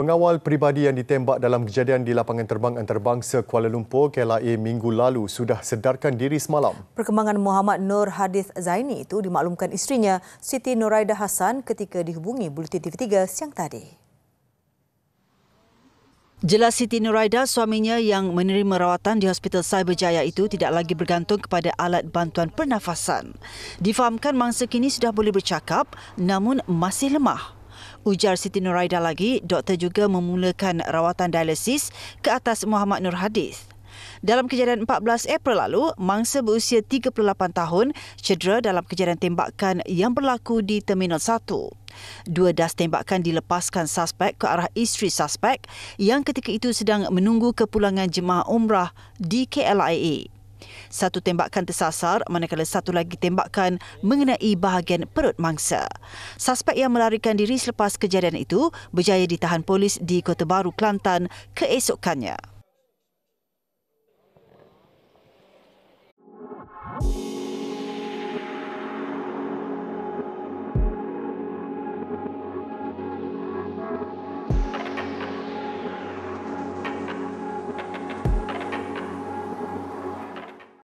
Pengawal peribadi yang ditembak dalam kejadian di lapangan terbang antarabangsa Kuala Lumpur KLIA minggu lalu sudah sedarkan diri semalam. Perkembangan Muhammad Nur Hadis Zaini itu dimaklumkan isterinya, Siti Nuraida Hasan ketika dihubungi Bulutin TV3 siang tadi. Jelas Siti Nuraida, suaminya yang menerima rawatan di Hospital Cyberjaya itu tidak lagi bergantung kepada alat bantuan pernafasan. Difahamkan mangsa kini sudah boleh bercakap namun masih lemah. Ujar Siti Nuraida lagi, doktor juga memulakan rawatan dialisis ke atas Muhammad Nur Hadis. Dalam kejadian 14 April lalu, mangsa berusia 38 tahun cedera dalam kejadian tembakan yang berlaku di Terminal 1. Dua das tembakan dilepaskan suspek ke arah isteri suspek yang ketika itu sedang menunggu kepulangan jemaah umrah di KLIA. Satu tembakan tersasar manakala satu lagi tembakan mengenai bahagian perut mangsa. Suspek yang melarikan diri selepas kejadian itu berjaya ditahan polis di Kota Baru, Kelantan keesokannya.